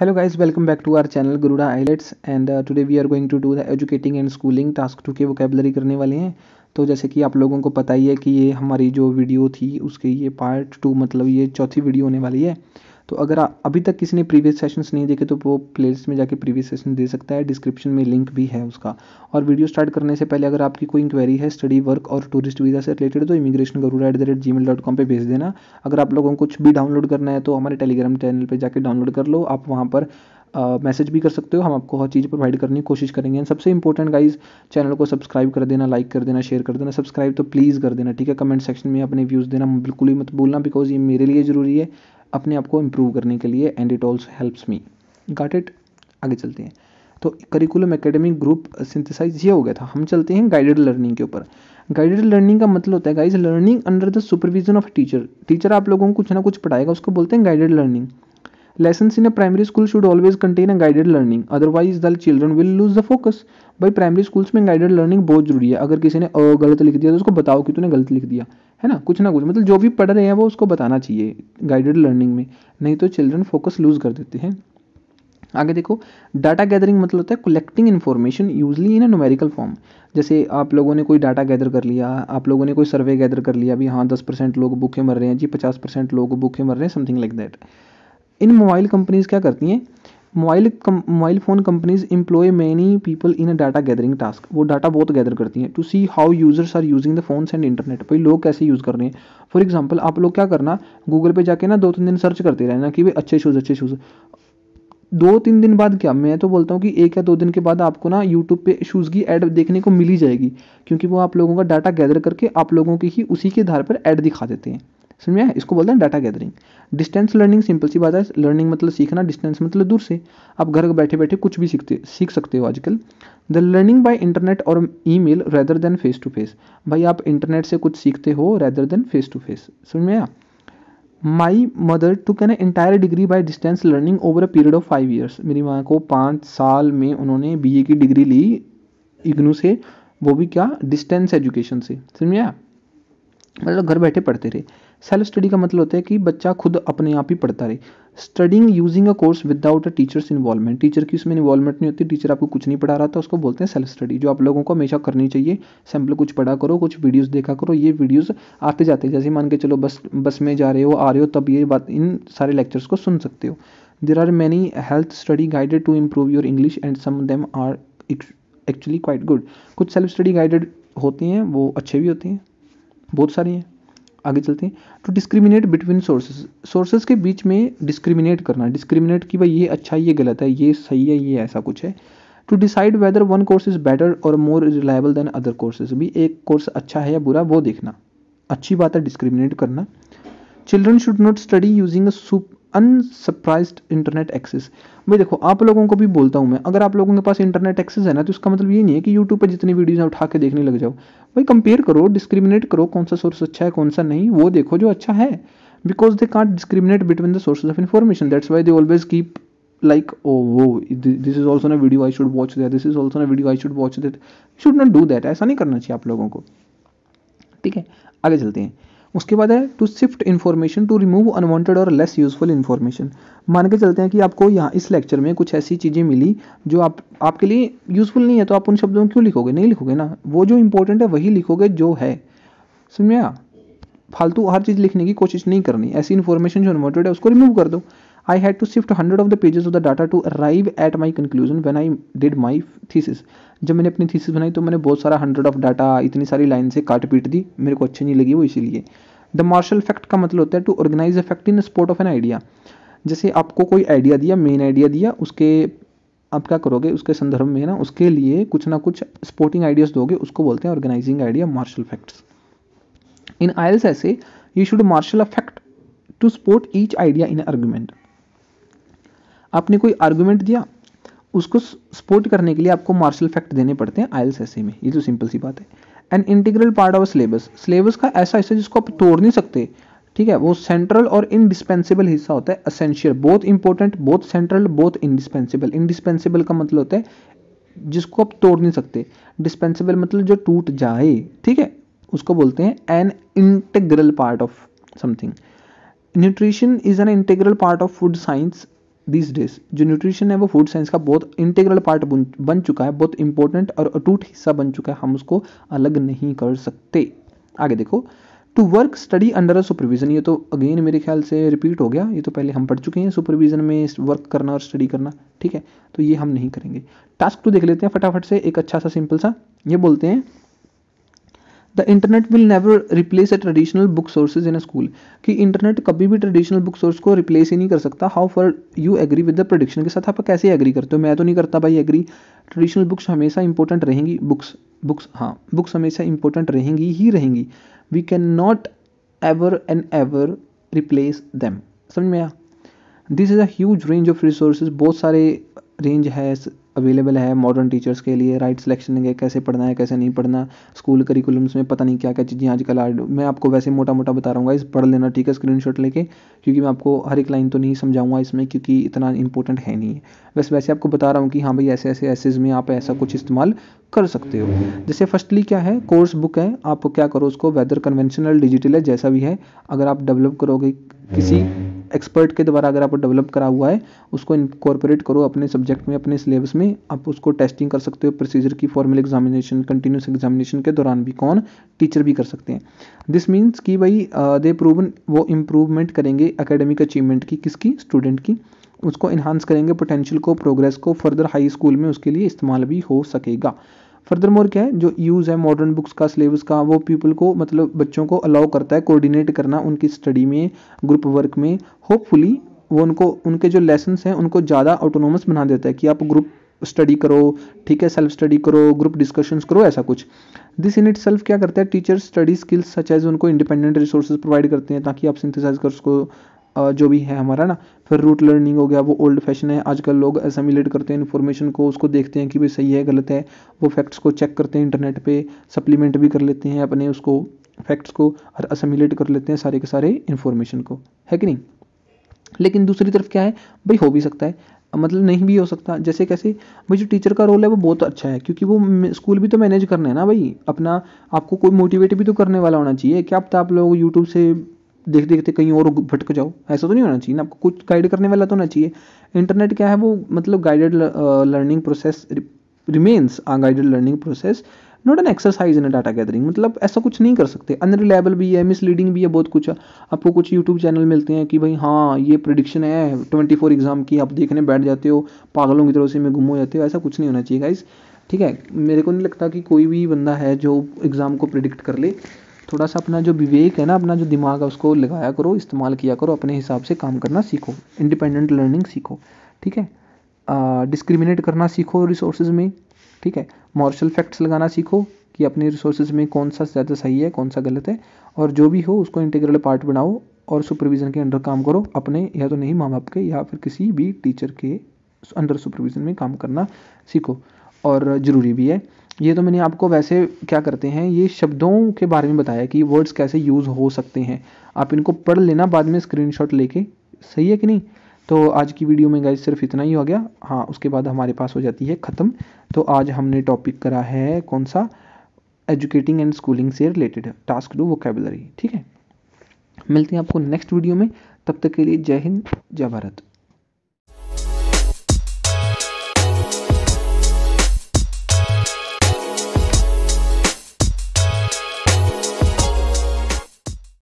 Hello guys welcome back to our channel Garuda IELTS and today we are going to do the educating and schooling task two के vocabulary करने वाले हैं तो जैसे कि आप लोगों को पता ही है कि ये हमारी जो वीडियो थी उसके ये पार्ट टू मतलब ये चौथी वीडियो होने वाली है तो अगर अभी तक किसी ने प्रीवियस सेशंस नहीं देखे तो वो प्लेलिस्ट में जाके प्रीवियस सेशन दे सकता है डिस्क्रिप्शन में लिंक भी है उसका और वीडियो स्टार्ट करने से पहले अगर आपकी कोई इंक्वायरी है स्टडी वर्क और टूरिस्ट वीज़ा से रिलेटेड तो immigration Garuda at the rate G mail dot com पर भेज देना अगर आप लोगों को कुछ भी डाउनलोड करना है तो हमारे टेलीग्राम चैनल पर जाकर डाउनलोड कर लो आप वहाँ पर मैसेज uh, भी कर सकते हो हम आपको हर चीज़ प्रोवाइड करने की कोशिश करेंगे एंड सबसे इंपॉर्टेंट गाइज चैनल को सब्सक्राइब कर देना लाइक कर देना शेयर कर देना सब्सक्राइब तो प्लीज़ कर देना ठीक है कमेंट सेक्शन में अपने व्यूज़ देना बिल्कुल ही मत बोलना बिकॉज ये मेरे लिए ज़रूरी है अपने आप को इम्प्रूव करने के लिए and it also helps me got it आगे चलते हैं तो करिकुलम एकेडमिक ग्रुप सिंथेसाइज ये हो गया था हम चलते हैं गाइडेड लर्निंग के ऊपर गाइडेड लर्निंग का मतलब होता है guys learning under the supervision of teacher teacher आप लोगों को कुछ ना कुछ पढ़ाएगा उसको बोलते हैं guided learning Lessons in a primary school should always contain a guided learning otherwise the children will lose the focus भाई प्राइमरी स्कूल्स में गाइडेड लर्निंग बहुत जरूरी है अगर किसी ने अ गलत लिख दिया तो उसको बताओ कि तूने गलत लिख दिया है ना कुछ ना कुछ मतलब जो भी पढ़ रहे हैं वो उसको बताना चाहिए गाइडेड लर्निंग में नहीं तो चिल्ड्रन फोकस लूज कर देते हैं आगे देखो डाटा गैदरिंग मतलब होता है collecting information usually in a numerical form जैसे आप लोगों ने कोई डाटा गैदर कर लिया आप लोगों ने कोई सर्वे गैदर कर लिया भी हाँ दस परसेंट लोग भूखे मर रहे हैं जी पचास परसेंट लोग भूखे मर रहे हैं something like that in mobile companies क्या करती हैं mobile mobile phone companies employ many people in a data gathering task वो डाटा बहुत गैदर करती हैं to see how users are using the phones and internet भाई लोग कैसे यूज़ कर रहे हैं फॉर एग्ज़ाम्पल आप लोग क्या करना गूगल पे जाके ना दो तीन दिन सर्च करते रहना कि भाई अच्छे शूज़ अच्छे शूज़ दो तीन दिन बाद क्या मैं तो बोलता हूँ कि एक या दो दिन के बाद आपको ना यूट्यूब पे शूज़ की ऐड देखने को मिली जाएगी क्योंकि वो आप लोगों का डाटा गैदर करके आप लोगों की ही उसी के आधार पर ऐड दिखा देते हैं समझ में इसको बोलते हैं data gathering distance learning simple सी बात है लर्निंग मतलब सीखना डिस्टेंस मतलब दूर से आप घर बैठे बैठे कुछ भी सीखते सीख सकते हो आजकल द लर्निंग बाय इंटरनेट और email rather than face to face भाई आप इंटरनेट से कुछ सीखते हो rather than face to face समझ में आया my mother to can entire degree by distance learning over a period of five years मेरी माँ को पाँच साल में उन्होंने बी ए की डिग्री ली इग्नू से वो भी क्या डिस्टेंस एजुकेशन से समझ में आया मतलब घर बैठे पढ़ते रहे सेल्फ स्टडी का मतलब होता है कि बच्चा खुद अपने आप ही पढ़ता रहे studying using a course without a teacher's involvement teacher की उसमें इन्वॉल्वमेंट नहीं होती टीचर आपको कुछ नहीं पढ़ा रहा था उसको बोलते हैं सेल्फ स्टडी जो आप लोगों को हमेशा करनी चाहिए सैम्पल कुछ पढ़ा करो कुछ वीडियोज़ देखा करो ये वीडियोज़ आते जाते जैसे मान के चलो बस बस में जा रहे हो आ रहे हो तब ये बात इन सारे लेक्चर्स को सुन सकते हो there are many health study guided to improve your English and some them are actually quite good कुछ सेल्फ स्टडी गाइडेड होते हैं वो अच्छे भी होते हैं बहुत सारी हैं आगे चलते हैं to discriminate between sources sources के बीच में डिस्क्रिमिनेट करना डिस्क्रिमिनेट कि भाई ये अच्छा है ये गलत है ये सही है ये ऐसा कुछ है to decide whether one course is better और more reliable than other courses भी एक कोर्स अच्छा है या बुरा वो देखना अच्छी बात है डिस्क्रिमिनेट करना children should not study using unsupervised internet access भाई देखो आप लोगों को भी बोलता हूँ मैं अगर आप लोगों के पास इंटरनेट एक्सेस है ना तो इसका मतलब ये नहीं है कि यूट्यूब पर जितनी वीडियोज़ हैं उठा के देखने लग जाओ भाई कंपेयर करो डिस्क्रिमिनेट करो कौन सा सोर्स अच्छा है कौन सा नहीं वो देखो जो अच्छा है because they can't discriminate between the sources of information that's why they always keep like oh वो this is also a video I should watch that this is also a video I should watch that should not do that ऐसा नहीं करना चाहिए आप लोगों को ठीक है आगे चलते हैं उसके बाद है to shift information to remove unwanted और लेस यूजफुल इन्फॉर्मेशन मान के चलते हैं कि आपको यहाँ इस लेक्चर में कुछ ऐसी चीज़ें मिली जो आप आपके लिए यूजफुल नहीं है तो आप उन शब्दों में क्यों लिखोगे नहीं लिखोगे ना वो जो इंपॉर्टेंट है वही लिखोगे जो है समझ में फालतू हर चीज़ लिखने की कोशिश नहीं करनी ऐसी इन्फॉर्मेशन जो अनवांटेड है उसको रिमूव कर दो I had to shift 100 of the pages of the data to arrive at my conclusion when I did my thesis. जब मैंने अपनी थीसिस बनाई तो मैंने बहुत सारा हंड्रेड ऑफ डाटा इतनी सारी लाइन से काट पीट दी मेरे को अच्छी नहीं लगी वो इसीलिए द मार्शल इफेक्ट का मतलब होता है to organise effect in sport of an idea जैसे आपको कोई आइडिया दिया मेन आइडिया दिया उसके आप क्या करोगे उसके संदर्भ में ना उसके लिए कुछ ना कुछ स्पोर्टिंग आइडियाज़ दोगे उसको बोलते हैं organising idea marshal facts in aisles ऐसे you should marshal affect to support each idea in argument आपने कोई आर्ग्यूमेंट दिया उसको सपोर्ट करने के लिए आपको मार्शल फैक्ट देने पड़ते हैं आयल्स ऐसे में ये तो सिंपल सी बात है an integral part of syllabus syllabus का ऐसा हिस्सा जिसको आप तोड़ नहीं सकते ठीक है वो सेंट्रल और इनडिस्पेंसेबल हिस्सा होता है असेंशियल बहुत इंपॉर्टेंट बहुत सेंट्रल बहुत इनडिस्पेंसेबल इनडिस्पेंसेबल का मतलब होता है जिसको आप तोड़ नहीं सकते डिस्पेंसिबल मतलब जो टूट जाए ठीक है उसको बोलते हैं an integral part of something nutrition is an integral part of food science this days जो न्यूट्रिशन है वो फूड साइंस का बहुत इंटेग्रल पार्ट बन चुका है बहुत इंपॉर्टेंट और अटूट हिस्सा बन चुका है हम उसको अलग नहीं कर सकते आगे देखो to work study under supervision ये तो अगेन मेरे ख्याल से रिपीट हो गया ये तो पहले हम पढ़ चुके हैं सुपरविजन में वर्क करना और स्टडी करना ठीक है तो ये हम नहीं करेंगे टास्क टू तो देख लेते हैं फटाफट से एक अच्छा सा सिंपल सा ये बोलते हैं the internet will never replace a traditional book sources in a school कि इंटरनेट कभी भी ट्रेडिशनल बुक सोर्स को रिप्लेस ही नहीं कर सकता how far you agree with the prediction के साथ आप कैसे एग्री करते हो मैं तो नहीं करता भाई एग्री ट्रेडिशनल बुक्स हमेशा इंपॉर्टेंट रहेंगी बुक्स बुक्स हाँ बुक्स हमेशा इंपॉर्टेंट रहेंगी ही रहेंगी we can not ever and ever replace them समझ में आया this is a huge range of resources बहुत सारे रेंज है अवेलेबल है मॉडर्न टीचर्स के लिए राइट सिलेक्शन के कैसे पढ़ना है कैसे नहीं पढ़ना स्कूल करिकुलम्स में पता नहीं क्या क्या चीज़ें आजकल आ मैं आपको वैसे मोटा मोटा बता रहा हूँ इस पढ़ लेना ठीक है स्क्रीन लेके क्योंकि मैं आपको हर एक लाइन तो नहीं समझाऊंगा इसमें क्योंकि इतना इंपॉर्टेंट है नहीं है बस वैसे आपको बता रहा हूँ कि हाँ भाई ऐसे ऐसे ऐसेज में आप ऐसा कुछ इस्तेमाल कर सकते हो जैसे फर्स्टली क्या है कोर्स बुक है आप क्या करो उसको वेदर कन्वेंशनल डिजिटल है जैसा भी है अगर आप डेवलप करोगे किसी एक्सपर्ट के द्वारा अगर आपको डेवलप करा हुआ है उसको इनकॉर्पोरेट करो अपने सब्जेक्ट में अपने सिलेबस में आप उसको टेस्टिंग कर सकते हो प्रोसीजर की फॉर्मल एग्जामिनेशन कंटिन्यूस एग्जामिनेशन के दौरान भी कौन टीचर भी कर सकते हैं दिस मीन्स कि भाई दे प्रूवन वो इम्प्रूवमेंट करेंगे अकेडमिक अचीवमेंट की किसकी स्टूडेंट की उसको इन्हांस करेंगे पोटेंशियल को प्रोग्रेस को फर्दर हाई स्कूल में उसके लिए इस्तेमाल भी हो सकेगा फर्दर मोर क्या है जो यूज़ है मॉडर्न बुक्स का सिलेबस का वो पीपल को मतलब बच्चों को अलाउ करता है कोऑर्डिनेट करना उनकी स्टडी में ग्रुप वर्क में होपफुली वो उनको उनके जो लेसन्स हैं उनको ज़्यादा ऑटोनोमस बना देता है कि आप ग्रुप स्टडी करो ठीक है सेल्फ स्टडी करो ग्रुप डिस्कशंस करो ऐसा कुछ दिस इन इट सेल्फ क्या करता है teacher study skills such as उनको इंडिपेंडेंट रिसोर्सेज प्रोवाइड करते हैं ताकि आप सिंथेसाइज कर सको जो भी है हमारा ना फिर रूट लर्निंग हो गया वो ओल्ड फैशन है आजकल लोग असमिलेट करते हैं इन्फॉर्मेशन को उसको देखते हैं कि भाई सही है गलत है वो फैक्ट्स को चेक करते हैं इंटरनेट पे सप्लीमेंट भी कर लेते हैं अपने उसको फैक्ट्स को और असमिलेट कर लेते हैं सारे के सारे इन्फॉर्मेशन को है कि नहीं लेकिन दूसरी तरफ क्या है भाई हो भी सकता है मतलब नहीं भी हो सकता जैसे कैसे भाई जो टीचर का रोल है वो बहुत अच्छा है क्योंकि वो स्कूल भी तो मैनेज करना है ना भाई अपना आपको कोई मोटिवेट भी तो करने वाला होना चाहिए क्या आप लोग यूट्यूब से देखते देखते कहीं और भटक जाओ ऐसा तो नहीं होना चाहिए ना आपको कुछ गाइड करने वाला तो होना चाहिए इंटरनेट क्या है वो मतलब guided learning process remains a guided learning process not an exercise in data gathering मतलब ऐसा कुछ नहीं कर सकते अनरिलायबल भी है मिसलीडिंग भी है बहुत कुछ आपको कुछ यूट्यूब चैनल मिलते हैं कि भाई हाँ ये प्रडिक्शन है ट्वेंटी फोर एग्जाम की आप देखने बैठ जाते हो पागलों की तरह से में गुम हो जाते हो ऐसा कुछ नहीं होना चाहिए गाइज ठीक है मेरे को नहीं लगता कि कोई भी बंदा है जो एग्ज़ाम को प्रिडिक्ट कर ले थोड़ा सा अपना जो विवेक है ना अपना जो दिमाग है उसको लगाया करो इस्तेमाल किया करो अपने हिसाब से काम करना सीखो इंडिपेंडेंट लर्निंग सीखो ठीक है डिस्क्रिमिनेट करना सीखो रिसोर्सेज में ठीक है मॉर्शल फैक्ट्स लगाना सीखो कि अपने रिसोर्सेज में कौन सा ज़्यादा सही है कौन सा गलत है और जो भी हो उसको इंटीग्रल पार्ट बनाओ और सुपरविज़न के अंडर काम करो अपने या तो नहीं माँ बाप के या फिर किसी भी टीचर के अंडर सुपरविज़न में काम करना सीखो और ज़रूरी भी है ये तो मैंने आपको वैसे क्या करते हैं ये शब्दों के बारे में बताया कि वर्ड्स कैसे यूज़ हो सकते हैं आप इनको पढ़ लेना बाद में स्क्रीनशॉट लेके सही है कि नहीं तो आज की वीडियो में गाइज सिर्फ इतना ही हो गया हाँ उसके बाद हमारे पास हो जाती है ख़त्म तो आज हमने टॉपिक करा है कौन सा एजुकेटिंग एंड स्कूलिंग से रिलेटेड टास्क टू वोकेबलरी ठीक है मिलते हैं आपको नेक्स्ट वीडियो में तब तक के लिए जय हिंद जय भारत